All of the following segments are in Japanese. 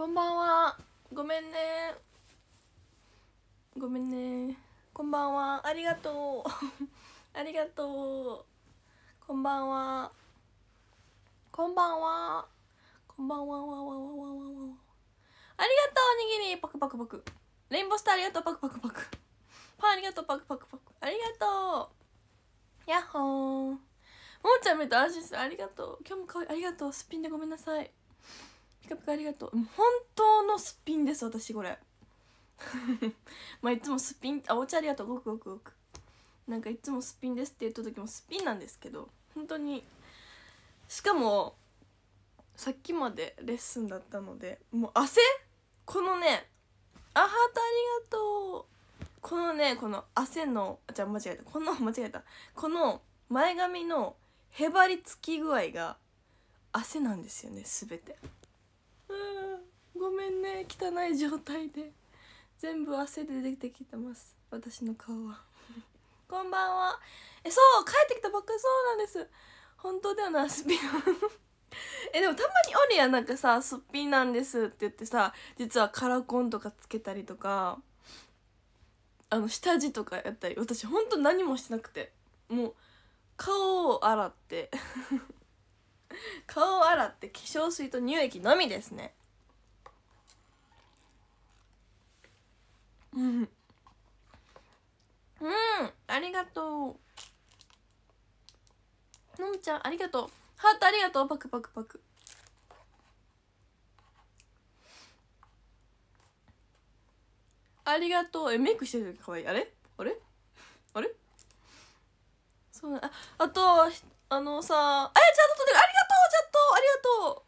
こんばんはごめんねごめんねこんばんはありがとう ありがとうこんばんはこんばんはこんばんはわわわわわわありがとうおにぎりパクパクパクレインボースターありがとうパクパクパクパンありがとうパクパクパクありがとうやっほーももちゃん見ると安心するありがとう今日もかわいありがとうすっぴんでごめんなさいピカピカありがとう本当のすっぴんです私これ まあいつもすっぴんあお茶ありがとうごくごくごくなんかいつもすっぴんですって言った時もすっぴんなんですけど本当にしかもさっきまでレッスンだったのでもう汗このねあハートありがとうこのねこの汗のじゃあ間違えたこの間違えたこの前髪のへばりつき具合が汗なんですよね全て。ごめんね汚い状態で全部汗で出てきてます私の顔は こんばんはえそう帰ってきたばっかりそうなんです本当だよなすっぴんえでもたまにオリアなんかさ「すっぴんなんです」って言ってさ実はカラコンとかつけたりとかあの下地とかやったり私ほんと何もしてなくてもう顔を洗って 顔洗って化粧水と乳液のみですねうんうんありがとうのむちゃんありがとうハートありがとうパクパクパクありがとうえメイクしてる時かわいいあれあれあれそうああとあのさあやちゃんととありがとうャットありがと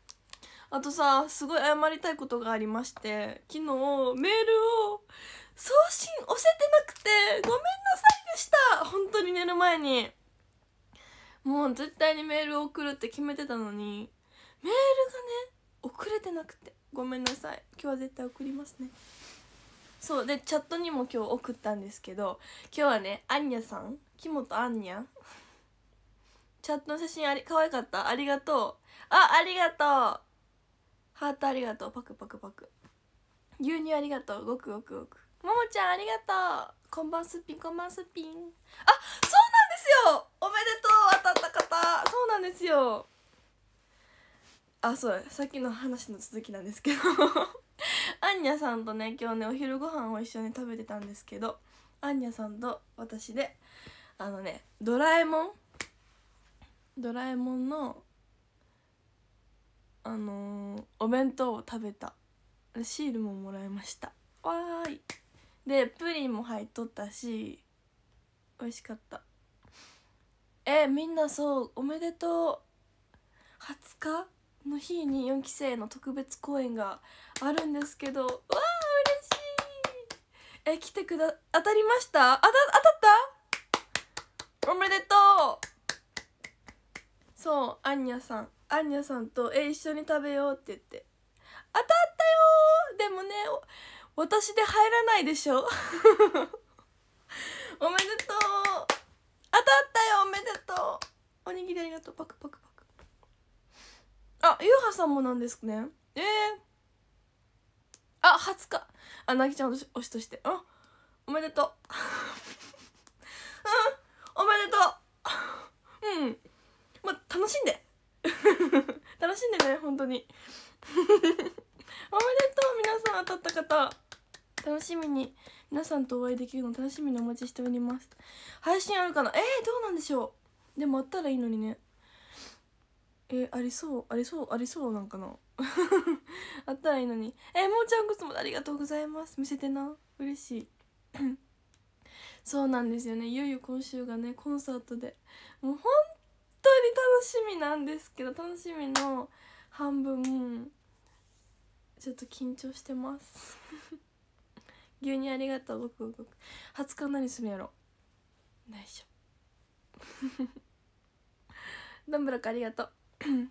うあとさすごい謝りたいことがありまして昨日メールを送信押せてなくてごめんなさいでした本当に寝る前にもう絶対にメールを送るって決めてたのにメールがね送れてなくてごめんなさい今日は絶対送りますねそうでチャットにも今日送ったんですけど今日はねアンニャさん木本アンニャチャットの写真あり可愛かったありがとうあありがとうハートありがとうパクパクパク牛乳ありがとうごくごくごくももちゃんありがとうこんばんすっぴんこんばんすっぴんあそうなんですよおめでとう当たった方そうなんですよあそうさっきの話の続きなんですけど アンニャさんとね今日ねお昼ご飯を一緒に食べてたんですけどアンニャさんと私であのね「ドラえもん」ドラえもんのあのー、お弁当を食べたシールももらいましたわーいでプリンも入っとったし美味しかったえみんなそうおめでとう20日の日に4期生の特別公演があるんですけどわあ嬉しいえ来てくだ当たりましたあた当たったおめでとうそうアンニャさんアンニャさんと「え一緒に食べよう」って言って当たったよでもね私で入らないでしょ おめでとう当たったよおめでとうおにぎりありがとうパクパクパクあゆうはさんもなんですねえー、あ20日あなぎちゃん推しとしてうんおめでとう うんおめでとう うんまあ楽しんで 楽しんでね本当におめでとう皆さん当たった方楽しみに皆さんとお会いできるの楽しみにお待ちしております配信あるかなえー、どうなんでしょうでもあったらいいのにねえー、ありそうありそうありそうなんかな あったらいいのにえー、もうちゃんこそもありがとうございます見せてな嬉しい そうなんですよねいよいよ今週がねコンサートでもう当に楽しみなんですけど楽しみの半分ちょっと緊張してます牛乳 ありがとうごくごく20日何するやろ内緒ダンブラックありがとう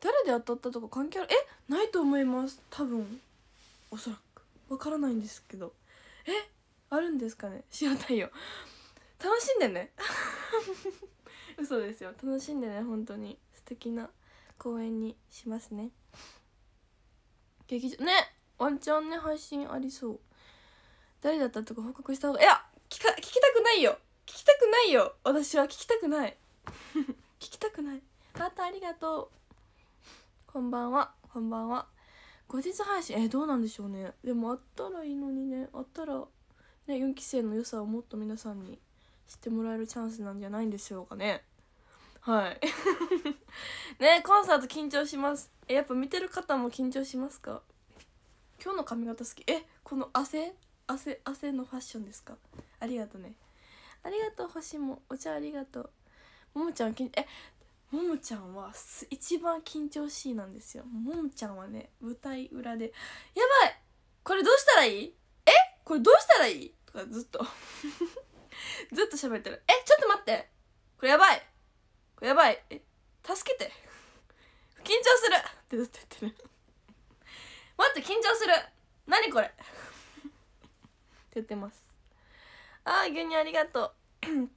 誰で当たったとか関係あるえないと思います多分おそらくわからないんですけどえあるんですかね知らないよ 楽しんでね嘘ですよ楽しんでね本当に素敵な公演にしますね劇場ねワンチャンね配信ありそう誰だったとか報告した方がいや聞か聞きたくないよ聞きたくないよ私は聞きたくない 聞きたくないハートありがとうこんばんはこんばんは後日配信えどうなんでしょうねでもあったらいいのにねあったらね4期生の良さをもっと皆さんに知ってもらえるチャンスなんじゃないんでしょうかねはい ねコンサート緊張しますえやっぱ見てる方も緊張しますか今日の髪型好きえこの汗汗汗のファッションですかありがとねありがとう星もお茶ありがとうももちゃんきえももちゃんはす一番緊張しいなんですよももちゃんはね舞台裏で「やばいこれどうしたらいいえこれどうしたらいい?」とかずっと ずっと喋ってる。え、ちょっと待ってこれやばいこれやばいえ、助けて緊張するってずっと言ってる。待って、緊張する何これって言ってます。あー、牛乳ありがとう。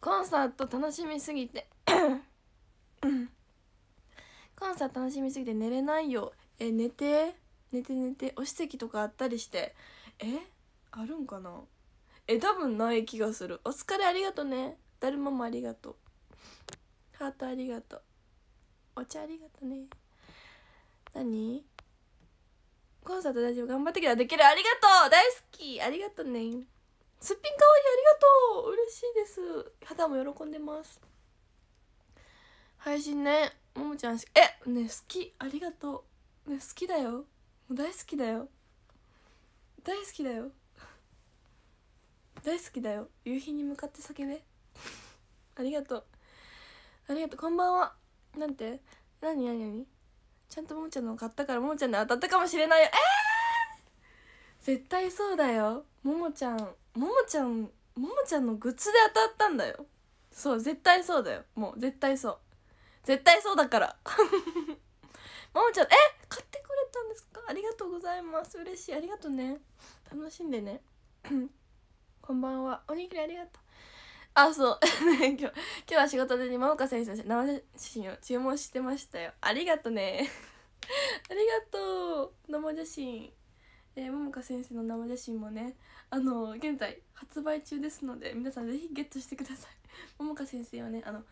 コンサート楽しみすぎてコンサート楽しみすぎて寝れないよえ寝て寝て寝ておし席とかあったりしてえあるんかなえ多分ない気がするお疲れありがとねだるまもありがとうハートありがとうお茶ありがとね何コンサート大丈夫頑張ってきたできるありがとう大好きありがとねすっぴんかわいいありがとう嬉しいです肌も喜んでます配信ねももちゃんしえね好きありがとうね好きだよ大好きだよ大好きだよ大好きだよ夕日に向かって叫べありがとうありがとうこんばんはなんて何何何ちゃんとももちゃんの買ったからももちゃんに当たったかもしれないよえー、絶対そうだよももちゃんももちゃんももちゃんのグッズで当たったんだよそう絶対そうだよもう絶対そう絶対そうだから ももちゃんえ買ってくれたんですかありがとうございます嬉しいありがとうね楽しんでねこんばんはおにぎりありがとうあそう今日 今日は仕事で桃か先生の生写真を注文してましたよありがとね ありがとう生写真えー、桃香先生の生写真もねあの現在発売中ですので皆さん是非ゲットしてください 桃香先生はねあの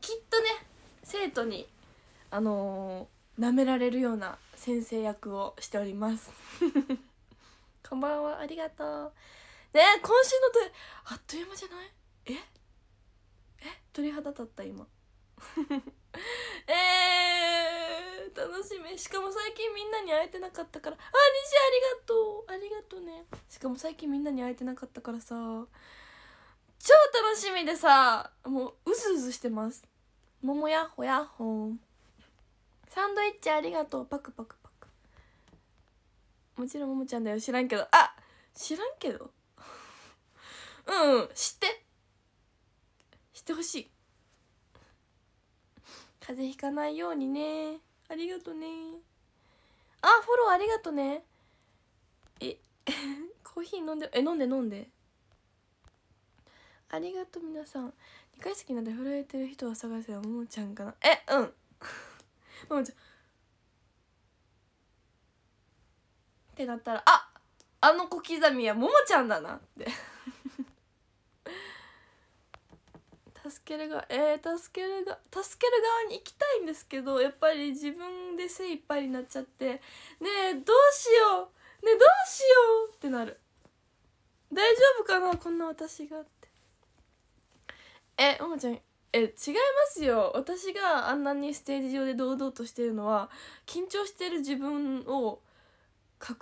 きっとね生徒にあのー、舐められるような先生役をしておりますこんばんはありがとうね今週のとあっという間じゃないええ鳥肌立った今 えー、楽しみしかも最近みんなに会えてなかったからあ西ありがとうありがとうねしかも最近みんなに会えてなかったからさ超楽しみでさもううずうずしてますももやほやほサンドイッチありがとうパクパクパクもちろんももちゃんだよ知らんけどあ知らんけどうんしてしてほしい風邪ひかないようにねありがとねあフォローありがとねえ コーヒー飲んでえ飲んで飲んでありがとう皆さん2階席なんで震えてる人を探せばももちゃんかなえうん ももちゃんってなったらああの小刻みはももちゃんだなって 助ける側えー、助けるが助ける側に行きたいんですけどやっぱり自分で精一杯になっちゃってねえどうしようねえどうしようってなる大丈夫かなこんな私がってえももちゃんえ違いますよ私があんなにステージ上で堂々としてるのは緊張してる自分を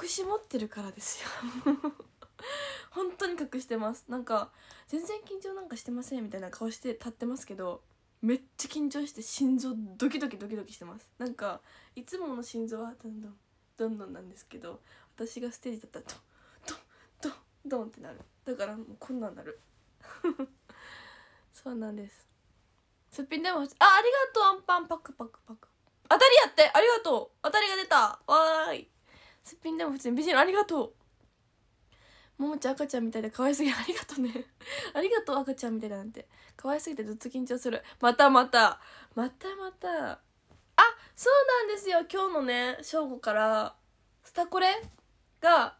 隠し持ってるからですよ 本当に隠してますなんか全然緊張なんかしてませんみたいな顔して立ってますけどめっちゃ緊張して心臓ドキドキドキドキしてますなんかいつもの心臓はどんどんどんどんなんですけど私がステージだったらドンドンドンドンってなるだからもうこんなんなる そうなんですすっぴんでもあありがとうアンパンパクパクパク当たりやってありがとう当たりが出たわーいすっぴんでも普通に美人ありがとうももちゃん赤ちゃんみたいで可愛すぎ ありがとうねありがとう赤ちゃんみたいだなんて可愛すぎてずっと緊張するまたまたまたまたあそうなんですよ今日のね正午からスタコレが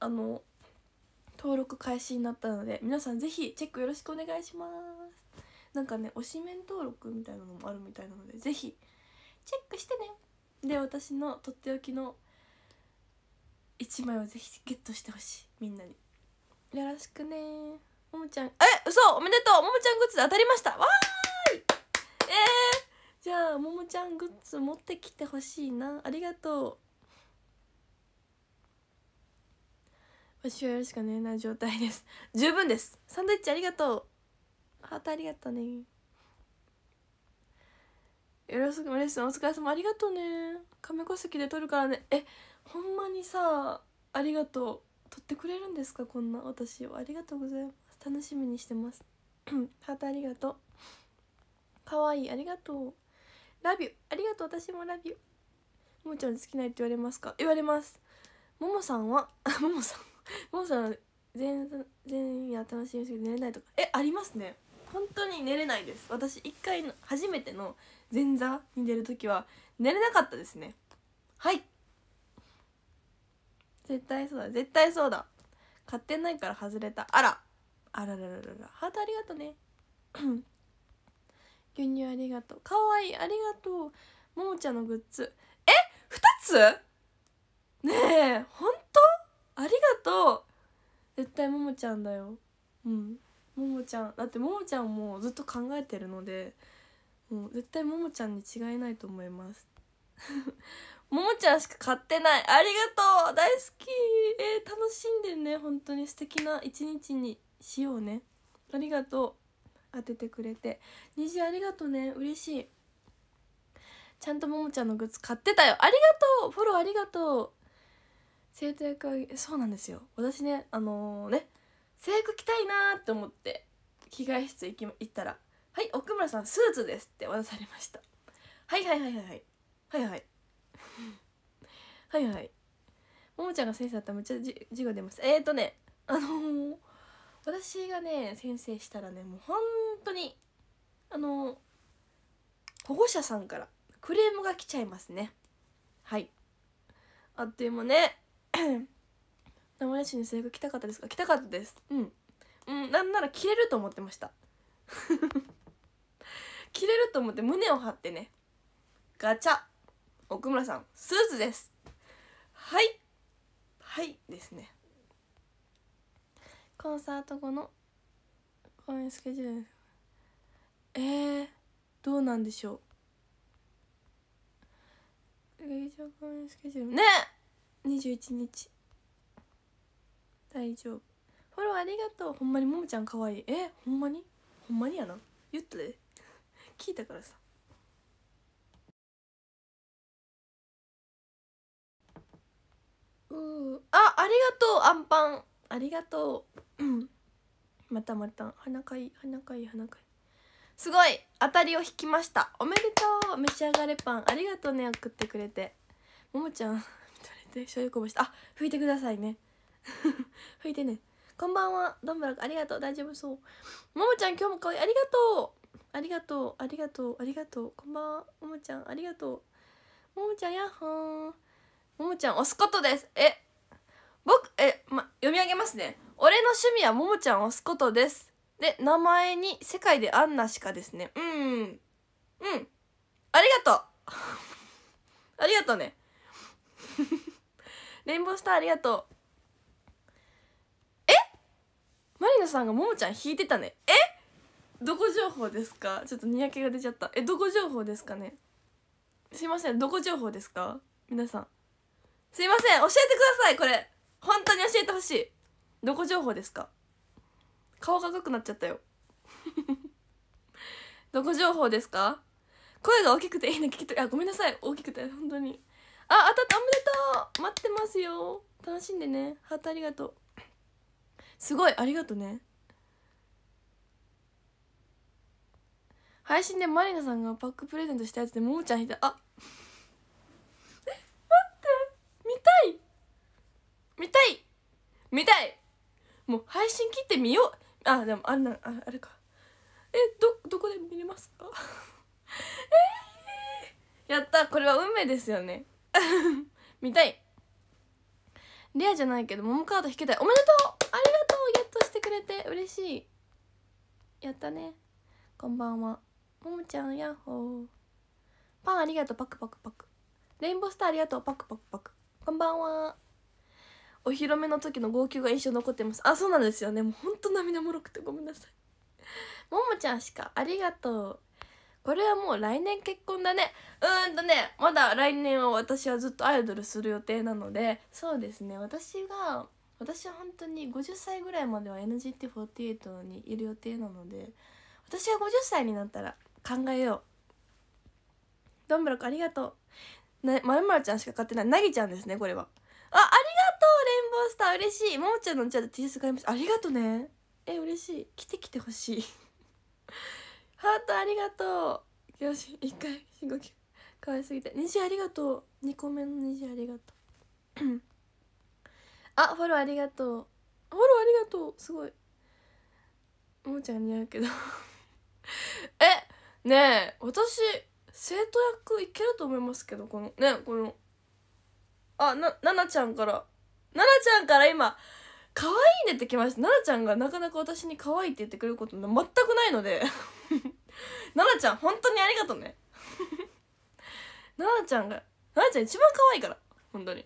あの登録開始になったので皆さんぜひチェックよろしくお願いしますなんかね推しメン登録みたいなのもあるみたいなのでぜひチェックしてねで私のとっておきの1枚をぜひゲットしてほしいみんなによろしくねももちゃんえ嘘おめでとうももちゃんグッズ当たりましたわーいえー、じゃあももちゃんグッズ持ってきてほしいなありがとう私はよろしくねな状態です十分ですサンドイッチありがとうハートありがとうねよろしくおいしますお疲れ様ありがとうね亀戸席で撮るからねえほんまにさありがとう撮ってくれるんですかこんな私をありがとうございます楽しみにしてます ハートありがとうかわいいありがとうラビューありがとう私もラビューももちゃん好きないって言われますか言われますももさんは ももさんももさん全全夜楽しみすぎて寝れないとかえありますね本当に寝れないです私一回の初めての前座に出る時は寝れなかったですねはい絶対そうだ絶対そうだ買ってないから外れたあらあらららららハートありがとうね 牛乳ありがとうかわいいありがとうももちゃんのグッズえ二2つねえほんとありがとう絶対ももちゃんだようんももちゃんだってももちゃんもずっと考えてるのでもう絶対ももちゃんに違いないと思いますももちゃんしか買ってないありがとう大好きえー、楽しんでね本当に素敵な一日にしようねありがとう当ててくれて虹ありがとうね嬉しいちゃんとももちゃんのグッズ買ってたよありがとうフォローありがとう生徒役そうなんですよ私ねあのー、ね制服着たいなって思って着替え室行き行ったら「はい奥村さんスーツです」って渡されましたはいはいはいはいはいはいはいはいはいももちゃんが先生だったらめっちゃ授業出ますえっ、ー、とねあのー、私がね先生したらねもう本当にあのー、保護者さんからクレームが来ちゃいますねはいあっという間ね 名古屋市に制服来たかったですか来たかったですうんうんなんなら着れると思ってました着 れると思って胸を張ってねガチャ奥村さんスーツですはいはいですねコンサート後の公演スケジュールえー、どうなんでしょう劇場公演スケジュールね21日大丈夫フォローありがとうほんまにももちゃんかわいいえほんまにほんまにやな言ったで聞いたからさうんあありがとうアンパンありがとう、うん、またまた花かい花かい花かいすごい当たりを引きましたおめでとう召し上がれパンありがとうね送ってくれてももちゃん見と れて醤油こぼしたあ拭いてくださいね 拭いてねこんばんはどんぶらありがとう大丈夫そうももちゃん今日も可愛いありがとうありがとうありがとうありがとうこんばんはももちゃんありがとうももちゃんやっほーももちゃん押すことですえ僕え、ま、読み上げますね俺の趣味はももちゃん押すことですで名前に世界でアンナしかですねうんうんありがとう ありがとうね レインボースターありがとうえマリナさんがももちゃん引いてたねえどこ情報ですかちょっとにやけが出ちゃったえどこ情報ですかねすいませんどこ情報ですか皆さんすいません教えてくださいこれ本当に教えてほしいどこ情報ですか顔が赤くなっちゃったよ どこ情報ですか声が大きくていいね聞きとあごめんなさい大きくて本当にあ当たったおめでとう待ってますよ楽しんでねハートありがとうすごいありがとね配信でマリナさんがパックプレゼントしたやつでももちゃん引いたあ見たい見たいもう配信切ってみようあでもあんなああれかえどどこで見れますか えー、やったこれは運命ですよね 見たいレアじゃないけどももカード引けたいおめでとうありがとうゲットしてくれて嬉しいやったねこんばんはももちゃんやっほーパンありがとうパクパクパクレインボースターありがとうパクパクパクこんばんはお披露目の時の号泣が印象残ってますあそうなんですよねもうほんと涙もろくてごめんなさい ももちゃんしかありがとうこれはもう来年結婚だねうーんとねまだ来年は私はずっとアイドルする予定なのでそうですね私が私は本当に50歳ぐらいまでは NGT48 にいる予定なので私は50歳になったら考えようどんぶろくありがとうまるまるちゃんしか買ってないなぎちゃんですねこれはあありンスター嬉しいももちゃんのじゃあ T シャツ買いましたありがとうねえ嬉しい来て来てほしい ハートありがとうよし一回深呼吸かわいすぎて虹ありがとう二個目の虹ありがとう あフォローありがとうフォローありがとうすごいももちゃん似合うけど えねえ私生徒役いけると思いますけどこのねこのあなななちゃんから奈々ちゃんから今、可愛いねってきました。奈々ちゃんがなかなか私に可愛いって言ってくれること全くないので 奈々ちゃん、本当にありがとうね 奈々ちゃんが、奈々ちゃん一番可愛いから。本当に。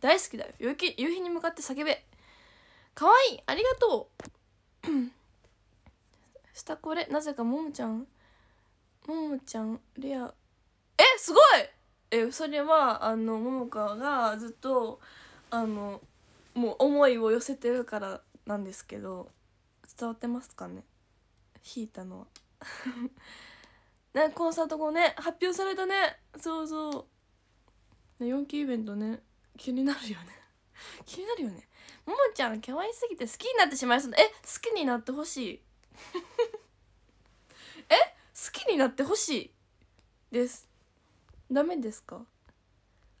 大好きだよ。夕日夕日に向かって叫べ。可愛いありがとう 下これ、なぜかももちゃん。ももちゃん、レア。え、すごいえそれはあの桃香がずっとあのもう思いを寄せてるからなんですけど伝わってますかね弾いたのは ねコンサート後ね発表されたねそうそう4期イベントね気になるよね 気になるよねももちゃん可愛すぎて好きになってしまいそうなえ好きになってほしい え好きになってほしいですダメですか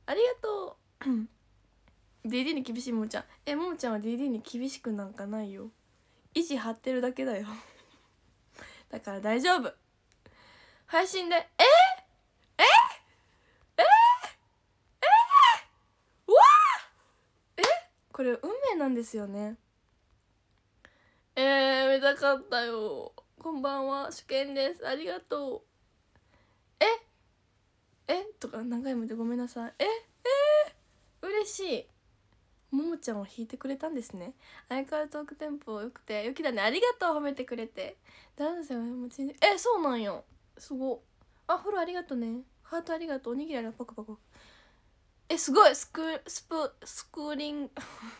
ありがとう DD に 厳しいももちゃんえももちゃんは DD に厳しくなんかないよ意地張ってるだけだよ だから大丈夫配信でええええわえこれ運命なんですよねえー、見たかったよこんばんは主見ですありがとうえとか何回も言ってごめんなさいええー、嬉しいももちゃんを弾いてくれたんですね相変わらずトークテンポ良くてよきだねありがとう褒めてくれて男性はもちえそうなんよすごあフォローありがとうねハートありがとうおにぎりありがとうパクパクえすごいスクスプスクリン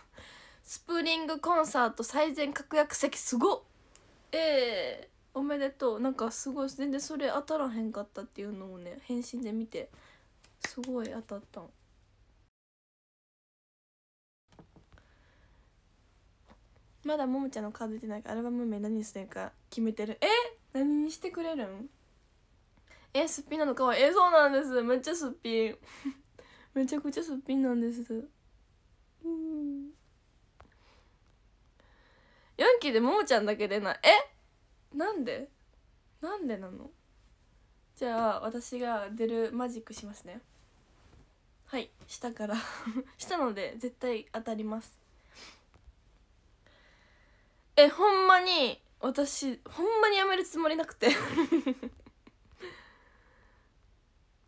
スプリングコンサート最善確約席すごっええーおめでとうなんかすごい全然それ当たらへんかったっていうのをね返信で見てすごい当たったんまだももちゃんの顔出てないからアルバム名何にするか決めてるえ何にしてくれるんえすっぴんなのかわいいえそうなんですめっちゃすっぴん めちゃくちゃすっぴんなんですうん4期でももちゃんだけ出ないえなんでなんでなのじゃあ私が出るマジックしますねはい下からした ので絶対当たりますえほんまに私ほんまにやめるつもりなくて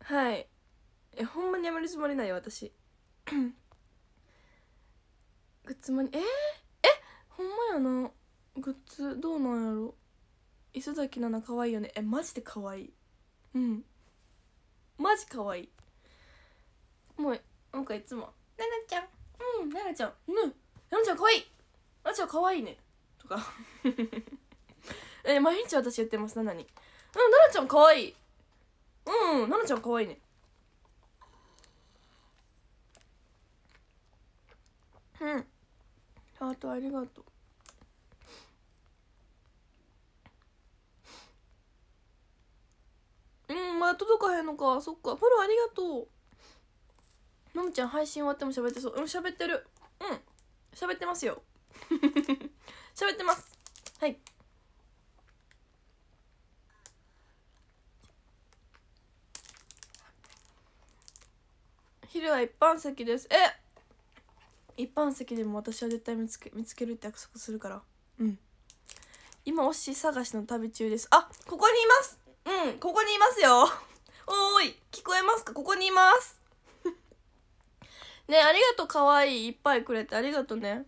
はいえほんまにやめるつもりないよ私 グッズもにえー、えほんまやなグッズどうなんやろ磯崎奈々可愛いよねえマジで可愛いうんマジ可愛いもうなんかいつも「奈々ちゃんうん奈々ちゃんうん奈々ちゃん可愛い奈々ちゃん可愛いね」とか え毎日私言ってます奈々に「うん奈々ちゃん可愛いうん奈々ちゃん可愛いね」うんハートありがとう届かへんのかそっかフォローありがとうのむちゃん配信終わっても喋ってそううん喋ってるうん喋ってますよ喋ってますはい昼は一般席ですえ一般席でも私は絶対見つけ見つけるって約束するからうん今推し探しの旅中ですあここにいますうんここにいますよおーい聞こえますかここにいます ねありがとうかわいいいっぱいくれてありがとうね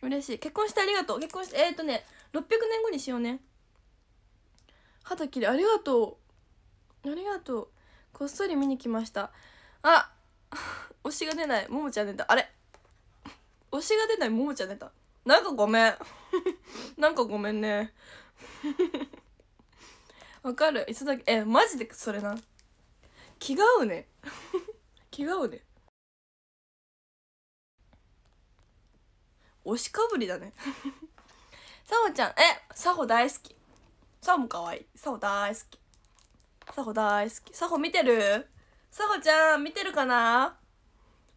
嬉しい結婚してありがとう結婚してえっ、とね600年後にしようね肌きれいありがとうありがとうこっそり見に来ましたあ 推しが出ないももちゃん出たあれ推しが出ないももちゃん出たなんかごめん なんかごめんねわかるいつだけえマジでそれな気が合うね 気が合うね推しかぶりだねさほ ちゃんえさほ大好きさほもかわいいさほ大好きさほ大好きさほ見てるさほちゃん見てるかな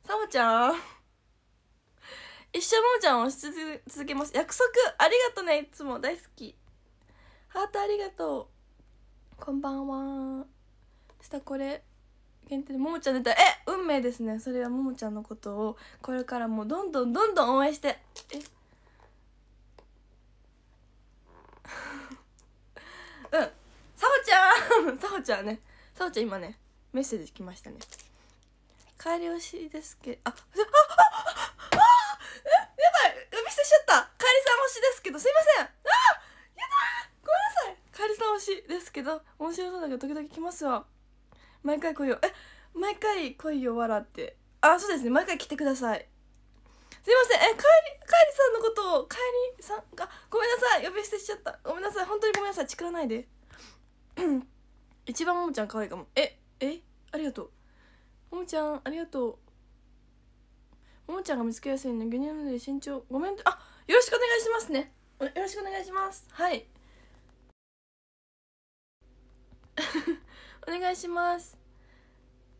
さほちゃん 一生ももちゃんを推し続けます約束ありがとねいつも大好きハートありがとうこんばんは下これ限定でももちゃん出たえ運命ですねそれはももちゃんのことをこれからもどんどんどんどん応援してえ うんさほちゃん さほちゃんねさほちゃん今ねメッセージ来ましたね帰り惜しですけどあああああやばい見せしちゃった帰りさん推しですけどすいませんあカエルさん推しですけど面白そうだけど時々来ますわ毎回来いよえ毎回来いよ笑ってあそうですね毎回来てくださいすいませんえカエルカエルさんのことをカエルさんがごめんなさい呼び捨てしちゃったごめんなさい本当にごめんなさいらないで 一番ももちゃん可愛いかもええありがとうももちゃんありがとうももちゃんが見つけやすいの牛乳飲んで身長ごめんあよろしくお願いしますねよろしくお願いしますはいお願いします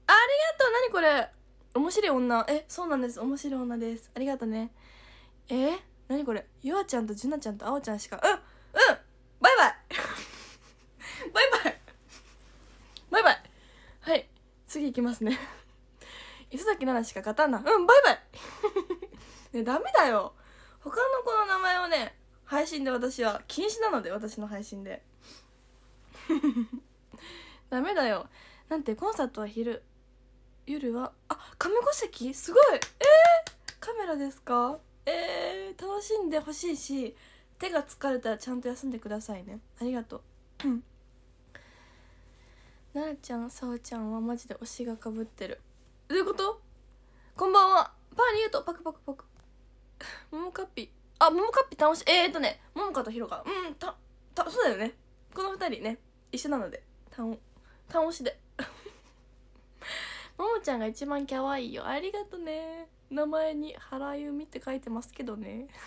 ありがとう何これ面白い女えそうなんです面白い女ですありがとうねえー、何これゆあちゃんとじゅなちゃんとあおちゃんしかうんうんバイバイバイバイバイバイはい次いきますね磯崎奈々しか勝たんなうんバイバイねダメだよ他の子の名前をね配信で私は禁止なので私の配信でダメだよなんてコンサートは昼夜はあ亀戸席すごいえー、カメラですかえー、楽しんでほしいし手が疲れたらちゃんと休んでくださいねありがとううん奈々ちゃんさおちゃんはマジで推しがかぶってるどういうことこんばんはパーリュートパクパクパクももかっぴあももかっぴ楽しいえー、っとねももかとひろかうんたたそうだよねこの2人ね一緒なので看護師でもも ちゃんが一番可愛いよありがとね名前に「原由美」って書いてますけどね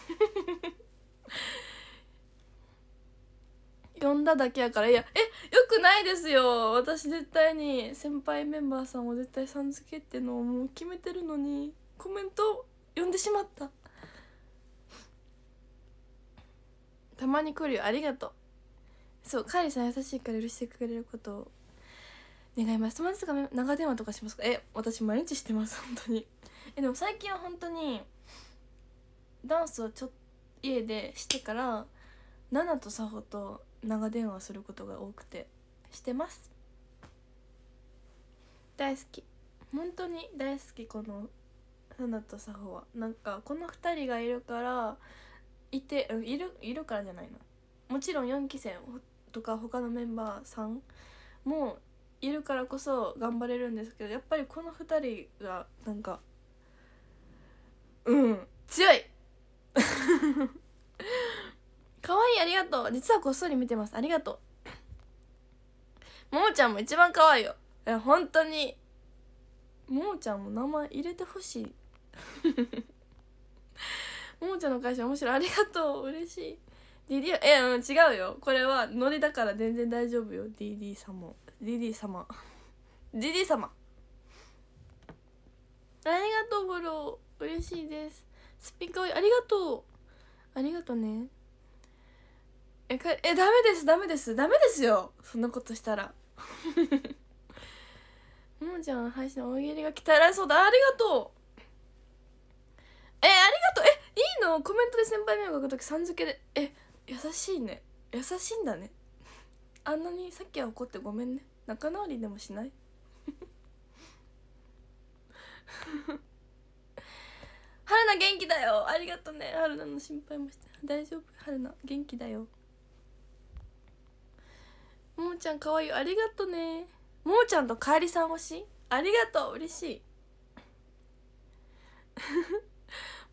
呼んだだけやからいやえよくないですよ私絶対に先輩メンバーさんを絶対さん付けってのをもう決めてるのにコメント呼んでしまったたまに来るよありがとうそうカエリさん優しいから許してくれること願います友達とか長電話とかしますかえ私毎日してます本当にえでも最近は本当にダンスをちょ家でしてからナナとサホと長電話することが多くてしてます大好き本当に大好きこのナナとサホはなんかこの2人がいるからいているいるからじゃないのもちろん4期生とか他のメンバーさんもいるからこそ頑張れるんですけどやっぱりこの2人がなんかうん強い 可愛いありがとう実はこっそり見てますありがとうももちゃんも一番可愛いよいや本当にももちゃんも名前入れてほしい ももちゃんの会社面白いありがとう嬉しい DD え違うよこれはノリだから全然大丈夫よ DD さんも。リリー様リリー様ありがとうフォロー嬉しいですスピカーありがとうありがとうねえかえダメですダメですダメですよそんなことしたら ももちゃん配信大喜利が鍛えられそうだありがとうえありがとうえいいのコメントで先輩名を書くき、さん付けでえ優しいね優しいんだねあんなにさっきは怒ってごめんね仲直りでもしない 春菜元気だよありがとね春菜の心配もして大丈夫春菜元気だよももちゃんかわいいありがとねももちゃんとかえりさん推しありがとう嬉し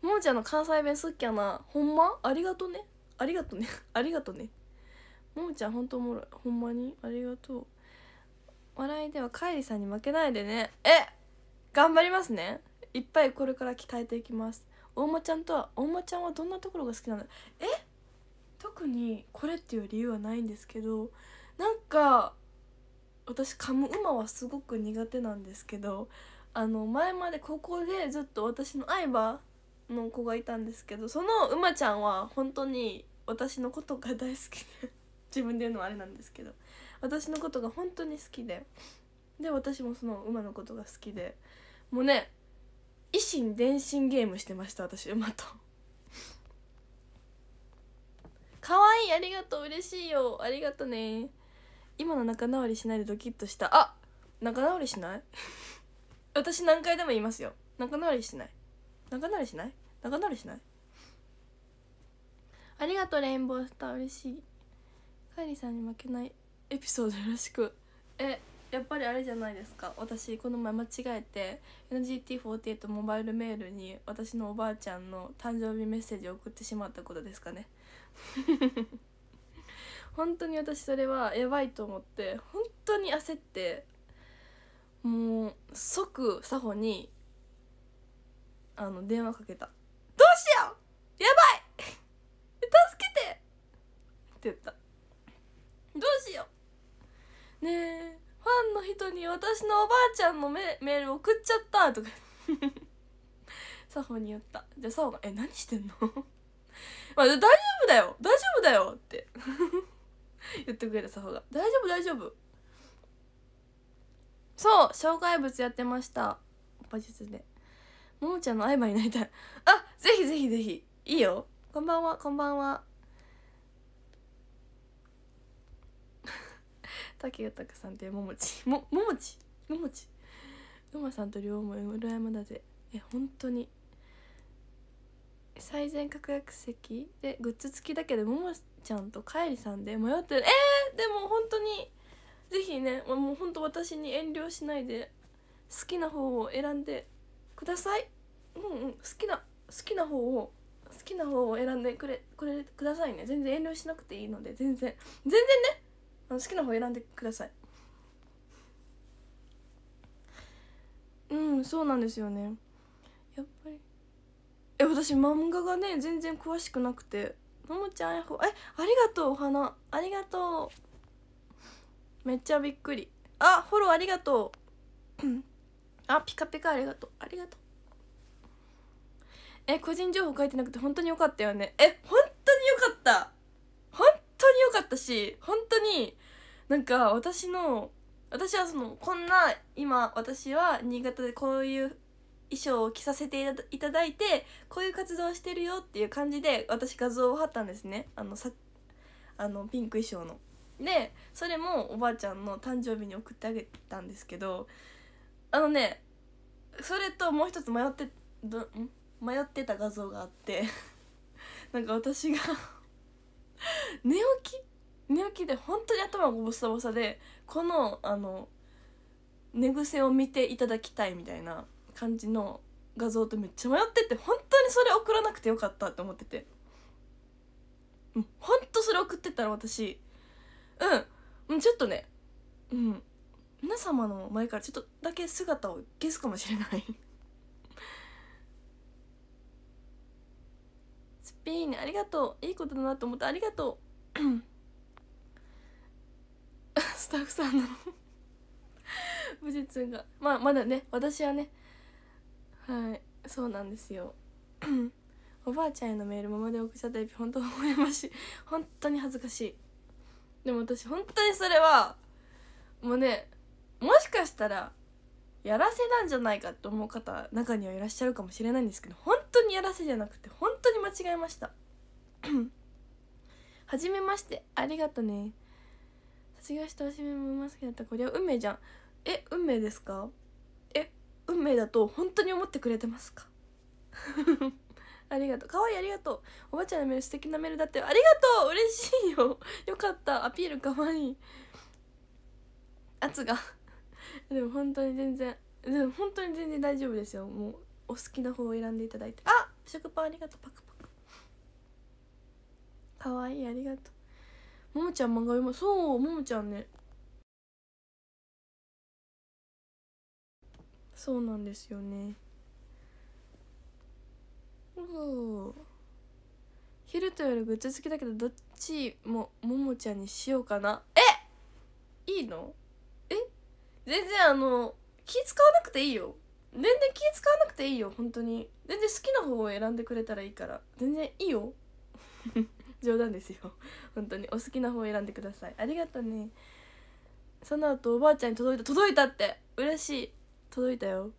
いもも ちゃんの関西弁好きやなほんまありがとねありがとねありがとねももちゃんほんとおもろいほんまにありがとう笑いではかえりさんに負けないでねえ頑張りますねいっぱいこれから鍛えていきます大間ちゃんとは大間ちゃんはどんなところが好きなのえ特にこれっていう理由はないんですけどなんか私噛む馬はすごく苦手なんですけどあの前までここでずっと私の相葉の子がいたんですけどその馬ちゃんは本当に私のことが大好きで自分で言うのはあれなんですけど私のことが本当に好きでで私もその馬のことが好きでもうね維心伝心ゲームしてました私馬と可愛いありがとう嬉しいよありがとね今の仲直りしないでドキッとしたあ仲直りしない 私何回でも言いますよ仲直りしない仲直りしない仲直りしないありがとうレインボースター嬉しいカイリさんに負けないエピソードよろしくえやっぱりあれじゃないですか私この前間違えて NGT48 モバイルメールに私のおばあちゃんの誕生日メッセージを送ってしまったことですかね 本当に私それはやばいと思って本当に焦ってもう即作法にあの電話かけた「どうしようやばい 助けて!」って言った。どうしようねえファンの人に私のおばあちゃんのメメール送っちゃったとかサホ に言ったじゃあサホが「え何してんの まあ」大丈夫だよ大丈夫だよ」って 言ってくれたサホが「大丈夫大丈夫」そう障害物やってました馬術でももちゃんの相場になりたいあぜひぜひぜひいいよこんばんはこんばんは竹豊さんって ももちもももちももち馬さんと両思い羨まだぜえ本当に最善確約席でグッズ付きだけでももちゃんとかえりさんで迷ってるえー、でも本当にぜひねもう本当私に遠慮しないで好きな方を選んでくださいうんうん好きな好きな方を好きな方を選んでくれくれくださいね全然遠慮しなくていいので全然全然ねあの好きな方選んでくださいうんそうなんですよねやっぱりえ私漫画がね全然詳しくなくてももちゃんえありがとうお花ありがとうめっちゃびっくりあフォローありがとうあピカピカありがとうありがとうえ個人情報書いてなくて本当によかったよねえ本当によかった本当に良かったし本当になんか私の私はそのこんな今私は新潟でこういう衣装を着させていただいてこういう活動をしてるよっていう感じで私画像を貼ったんですねあのさあのピンク衣装の。でそれもおばあちゃんの誕生日に送ってあげたんですけどあのねそれともう一つ迷ってど迷ってた画像があって なんか私が 寝起き寝起きで本当に頭がボサボサでこのあの寝癖を見ていただきたいみたいな感じの画像とめっちゃ迷ってて本当にそれ送らなくてよかったって思っててほんとそれ送ってたら私うんちょっとねうん皆様の前からちょっとだけ姿を消すかもしれないピーニありがとういいことだなと思ってありがとう スタッフさんの 無実がまあまだね私はねはいそうなんですよ おばあちゃんへのメールままで送っちゃったエピ本当羨ましい本当に恥ずかしいでも私本当にそれはもうねもしかしたらやらせなんじゃないかと思う方中にはいらっしゃるかもしれないんですけど本当にやらせじゃなくて本当に間違えましたはじ めましてありがとね卒業しておしめもますけだったこれは運命じゃんえ運命ですかえ運命だと本当に思ってくれてますか ありがとう。かわいい、ありがとう。おばあちゃんのメール、素敵なメールだって。ありがとう嬉しいよ。よかった。アピールかわいい。圧が。でも本当に全然、でも本当に全然大丈夫ですよ。もう、お好きな方を選んでいただいてあ食パンありがとうパクパクかわいいありがとうももちゃん漫画読むそうももちゃんねそうなんですよねお昼と夜グッズ好きだけどどっちもももちゃんにしようかなえいいのえ全然あの気使わなくていいよ全然気使わなくていいよ本当に全然好きな方を選んでくれたらいいから全然いいよ 冗談ですよ本当にお好きな方を選んでくださいありがとねその後おばあちゃんに届いた届いたって嬉しい届いたよ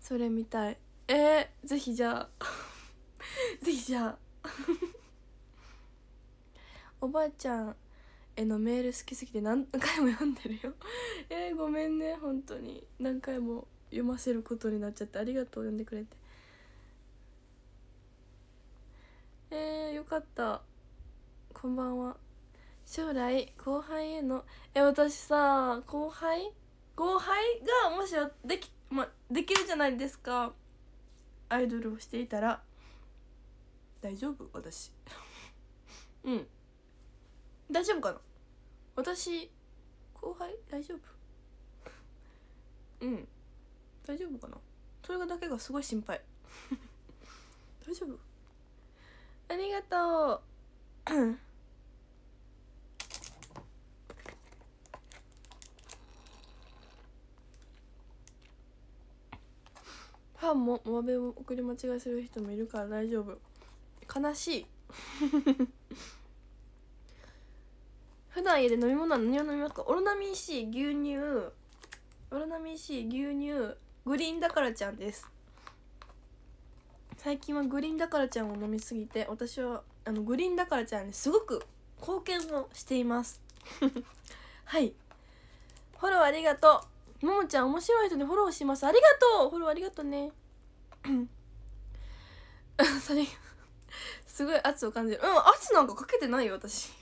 それ見たいえー、ぜひじゃあ ぜひじゃあ おばあちゃんへのメール好きすぎて何回も読んでるよ えー、ごめんね本当に何回も読ませることになっちゃってありがとう読んでくれてえー、よかったこんばんは将来後輩へのえ私さ後輩後輩がもしでき,、ま、できるじゃないですかアイドルをしていたら大丈夫私 うん大丈夫かな私後輩大丈夫うん大丈夫かなそれだけがすごい心配 大丈夫ありがとうファンもモアベを送り間違いする人もいるから大丈夫悲しいの家で飲み物は何を飲みますかオロナミン C 牛乳オロナミン C 牛乳グリーンだからちゃんです最近はグリーンだからちゃんを飲みすぎて私はあのグリーンだからちゃんにすごく貢献をしていますはいフォローありがとうももちゃん面白い人にフォローしますありがとうフォローありがとうねそれすごい圧を感じるうん圧なんかかけてないよ私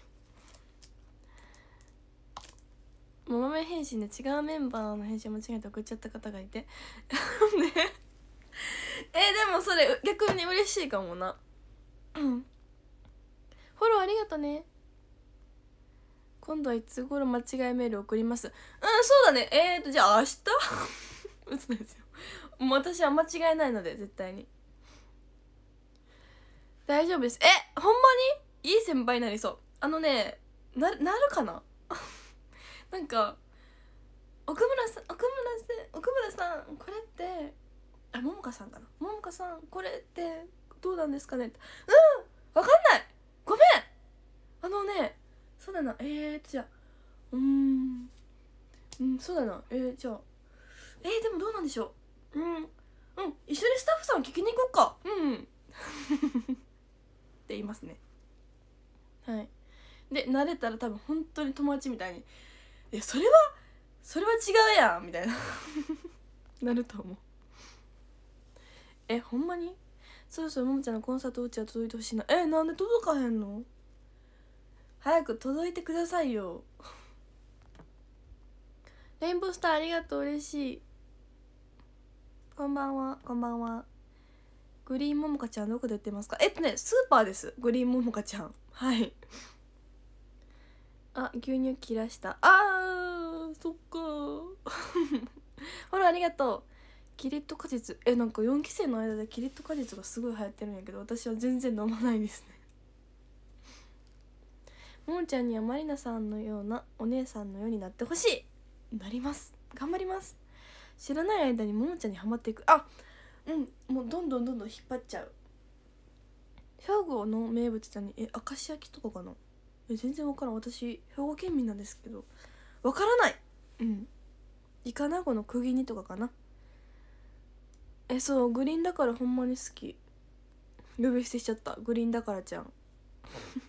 ももめ返信で違うメンバーの返信間違えて送っちゃった方がいてね えでもそれ逆に嬉しいかもな フォローありがとね今度はいつ頃間違いメール送りますうんそうだねえーとじゃあ明日 嘘ですよもう私は間違いないので絶対に大丈夫ですえほんまにいい先輩になりそうあのねななるかななんか奥村さん奥村さん奥村さんこれってあ桃香さんかな桃香さんこれってどうなんですかねってうんわかんないごめんあのねそうだなえー、じゃあうんうんそうだなえー、じゃあえー、でもどうなんでしょううんうん一緒にスタッフさん聞きに行こっかうんって言いますねはいで慣れたら多分本当に友達みたいにいやそれはそれは違うやんみたいな なると思うえほんまにそろそろももちゃんのコンサートうちは届いてほしいなえなんで届かへんの早く届いてくださいよ レインボースターありがとう嬉しいこんばんはこんばんはグリーンももかちゃんどこで売ってますかえっとねスーパーですグリーンももかちゃんはいあ牛乳切らしたあーそっか ほらありがとうキリット果実えなんか4期生の間でキリット果実がすごい流行ってるんやけど私は全然飲まないですねももちゃんにはまりなさんのようなお姉さんのようになってほしいなります頑張ります知らない間にももちゃんにはまっていくあうんもうどんどんどんどん引っ張っちゃう兵庫の名物じゃにえ明石焼きとかかな全然分からん私兵庫県民なんですけど分からないうんイカナゴの釘にとかかなえそうグリーンだからほんまに好き呼び捨てしちゃったグリーンだからちゃん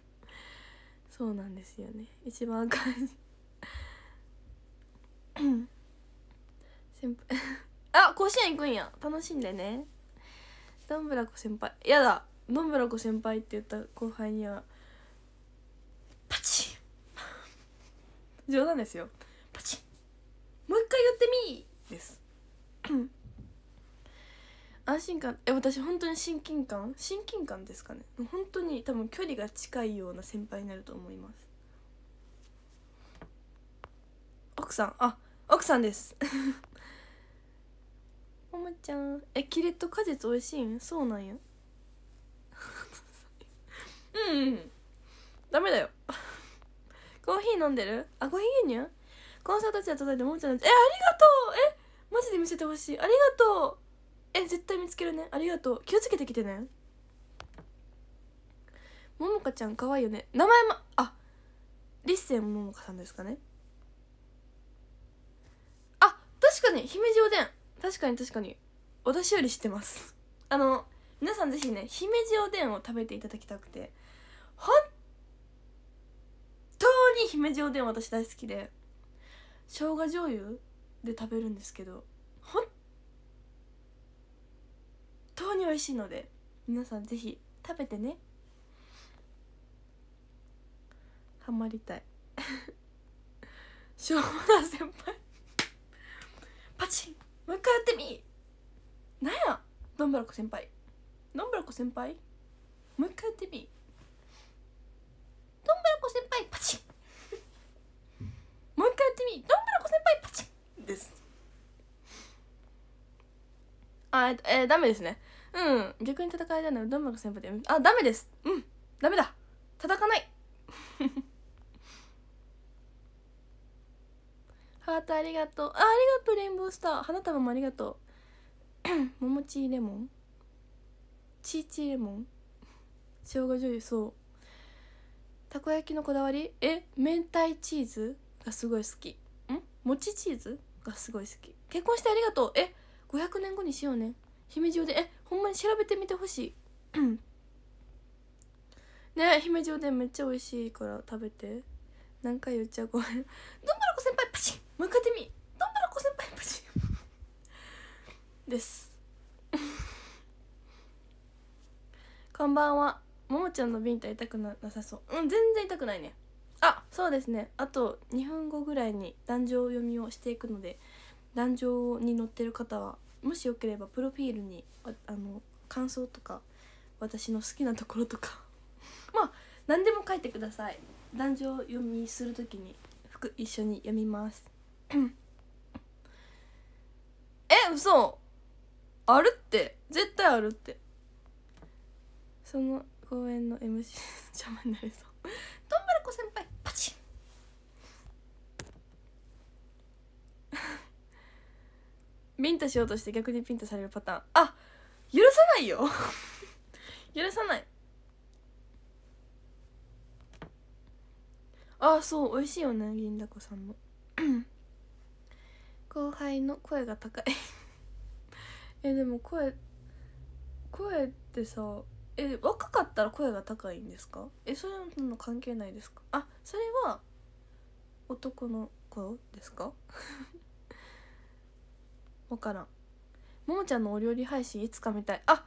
そうなんですよね一番赤い 先輩 あ甲子園行くんや楽しんでねどんぶらこ先輩やだどんぶらこ先輩って言った後輩には冗談ですよパチもう一回言ってみです安心感え私本当に親近感親近感ですかね本当に多分距離が近いような先輩になると思います奥さんあ奥さんです おもちゃんえキレット果実美味しいんそうなんやうんうんダメだよコーヒー飲んでるあコーヒー牛乳コンサート届いてもちゃんえありがとうえマジで見せてほしいありがとうえ絶対見つけるねありがとう気をつけてきてねももかちゃんかわいいよね名前もありっせんももかさんですかねあ確かに姫路おでん確かに確かに私より知ってますあの皆さんぜひね姫路おでんを食べていただきたくて本に姫路おでん私大好きで生姜醤油で食べるんですけど本当に美味しいので皆さんぜひ食べてねハマりたい しょう先輩パチンもう一回やってみなんやどんぶらこ先輩どんぶらこ先輩もう一回やってみどんぶらこ先輩パチンもう一回やってみどんぶらこ先輩パチッですあええー、ダメですねうん逆に戦いだなどんぶらこ先輩であダメですうんダメだ叩かない ハートありがとうあありがとうレインボースター花束もありがとうももちレモンチーチーレモン生姜醤油そうたこ焼きのこだわりえ明太チーズがすごい好きん餅チーズがすごい好き結婚してありがとうえ500年後にしようね姫路でえほんまに調べてみてほしい ね姫路おでんめっちゃ美味しいから食べて何回言っちゃうごめんどんぶらこ先輩パチンもう一回ってみどんぶらこ先輩パチン です こんばんはももちゃんのビンタ痛くななさそううん全然痛くないねあそうですねあと2分後ぐらいに壇上読みをしていくので壇上に載ってる方はもしよければプロフィールにあの感想とか私の好きなところとか まあ何でも書いてください壇上読みする時に服一緒に読みますえ嘘あるって絶対あるってその公演の MC 邪魔になりそうとんばるこ先輩パチンピンタしようとして逆にピンタされるパターンあ許さないよ 許さないあそう美味しいよね銀だこさんも 後輩の声が高いえでも声声ってさえ若かったら声が高いんですかえそれの関係ないですかあそれは男の子ですか分 からんももちゃんのお料理配信いつか見たいあ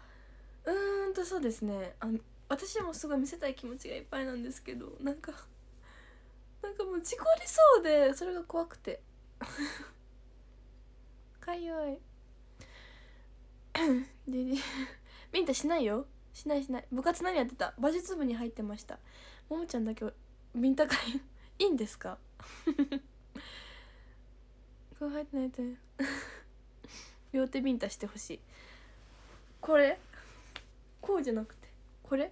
うーんとそうですねあ私もすごい見せたい気持ちがいっぱいなんですけどなんかなんかもう事故りそうでそれが怖くて かゆい でで ミントしないよしないしない部活何やってた馬術部に入ってましたももちゃんだけビンタ会 いいんですか こう入ってないと 両手ビンタしてほしいこれこうじゃなくてこれ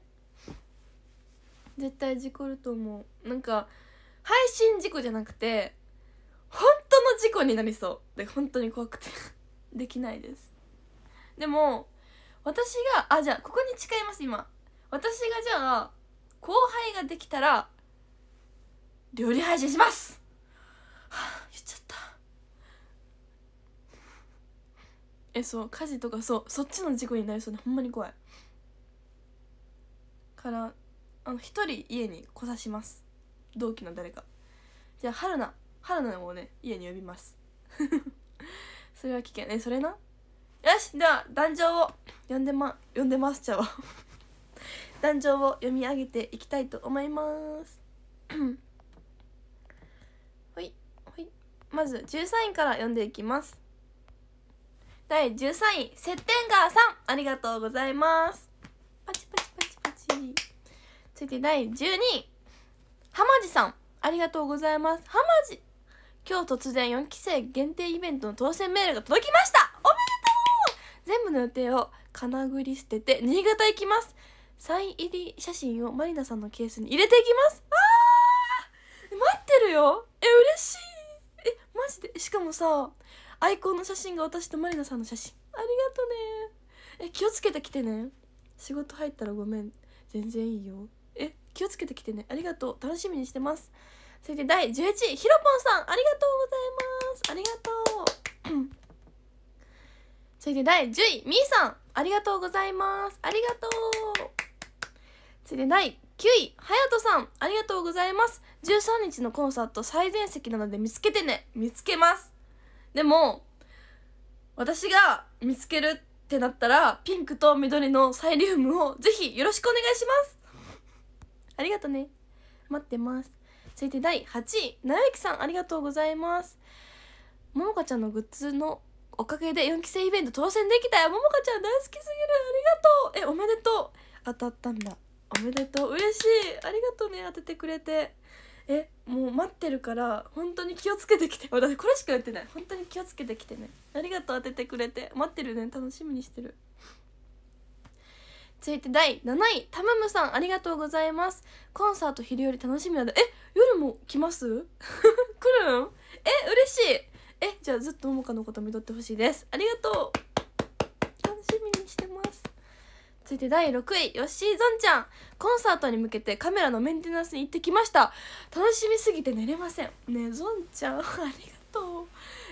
絶対事故ると思うなんか配信事故じゃなくて本当の事故になりそうで本当に怖くてできないですでも私があじゃあここに誓います今私がじゃあ後輩ができたら料理配信します、はあ、言っちゃったえそう家事とかそうそっちの事故になりそうでほんまに怖いからあの一人家に来さします同期の誰かじゃあ春菜春菜もね家に呼びます それは危険えそれなよしでは壇上を読んでま読んでますちゃわ 壇上を読み上げていきたいと思います ほいほいまず13位から読んでいきます第13位セッテンガーさんありがとうございますパチパチパチパチ続いて第12位浜地さんありがとうございます浜地今日突然4期生限定イベントの当選メールが届きました全部の予定をかなぐり捨てて新潟行きますサイン入り写真をマリナさんのケースに入れていきますあー待ってるよえ嬉しいえマジでしかもさアイコンの写真が私とマリナさんの写真ありがとねえ気をつけてきてね仕事入ったらごめん全然いいよえ気をつけてきてねありがとう楽しみにしてますそれで第11位ひろぽんさんありがとうございますありがとうそれで第10位みーさんありがとうございますありがとうそれで第9位はやとさんありがとうございます13日のコンサート最前席なので見つけてね見つけますでも私が見つけるってなったらピンクと緑のサイリウムをぜひよろしくお願いしますありがとね待ってます続いて第8位なよゆきさんありがとうございますももかちゃんのグッズのおかげで4期生イベント当選できたよももかちゃん大好きすぎるありがとうえおめでとう当たったんだおめでとう嬉しいありがとうね当ててくれてえもう待ってるから本当に気をつけてきて私これしか言ってない本当に気をつけてきてねありがとう当ててくれて待ってるね楽しみにしてる続いて第7位タムムさんありがとうございますコンサート昼より楽しみなんでえ夜も来ます 来るんえ嬉しいえじゃあずっとももかのこと見とってほしいですありがとう楽しみにしてます続いて第6位ヨッシーゾンちゃんコンサートに向けてカメラのメンテナンスに行ってきました楽しみすぎて寝れませんねゾンちゃんありがとう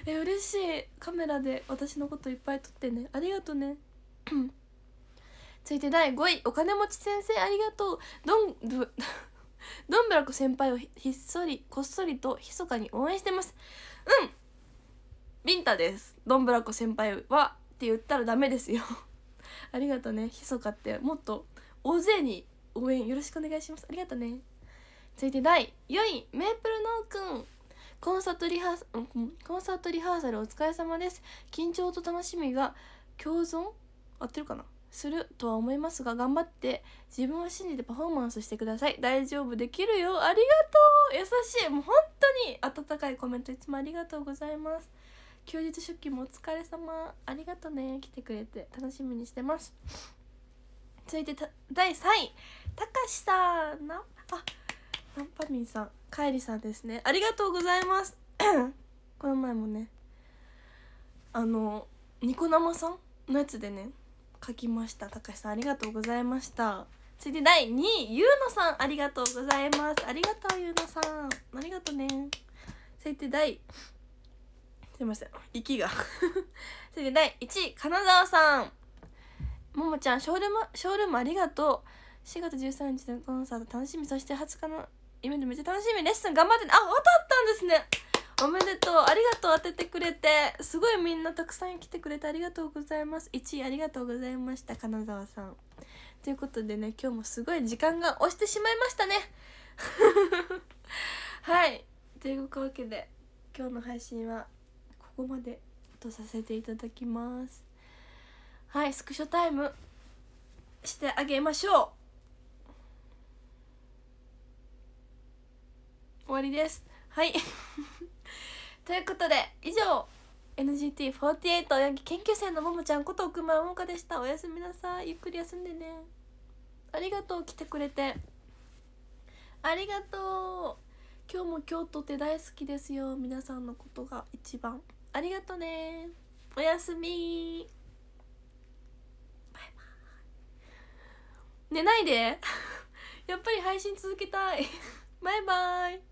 え嬉しいカメラで私のこといっぱい撮ってねありがとうね続いて第5位お金持ち先生ありがとうどんどどんぶらこ先輩をひっそりこっそりと密かに応援してますうんビンタですどんぶらこ先輩はって言ったらダメですよ ありがとねひそかってもっと大勢に応援よろしくお願いしますありがとね続いて第4位メープルノーくんコンサートリハーサコンサートリハーサルお疲れ様です緊張と楽しみが共存合ってるかなするとは思いますが頑張って自分を信じてパフォーマンスしてください大丈夫できるよありがとう優しいもう本当に温かいコメントいつもありがとうございます休日出勤もお疲れ様ありがとね来てくれて楽しみにしてます続いて第3位たかしさんなあナンパミンさんかえりさんですねありがとうございます この前もねあのニコ生さんのやつでね書きましたたかしさんありがとうございました続いて第2位ゆうのさんありがとうございますありがとうゆうのさんありがとね続いて第すいません息がそれで第1位金沢さんももちゃんショールームショールームありがとう4月13日のコンサート楽しみそして20日のイベントめっちゃ楽しみレッスン頑張って、あ当たったんですねおめでとうありがとう当ててくれてすごいみんなたくさん来てくれてありがとうございます1位ありがとうございました金沢さんということでね今日もすごい時間が押してしまいましたね はいというわけで今日の配信はこまでとさせていただきますはいスクショタイムしてあげましょう終わりですはい ということで以上 NGT48 八木研究生のももちゃんこと奥村桃かでしたおやすみなさいゆっくり休んでねありがとう来てくれてありがとう今日も京都って大好きですよ皆さんのことが一番ありがとねおやすみバイバイ寝ないで やっぱり配信続けたい バイバイ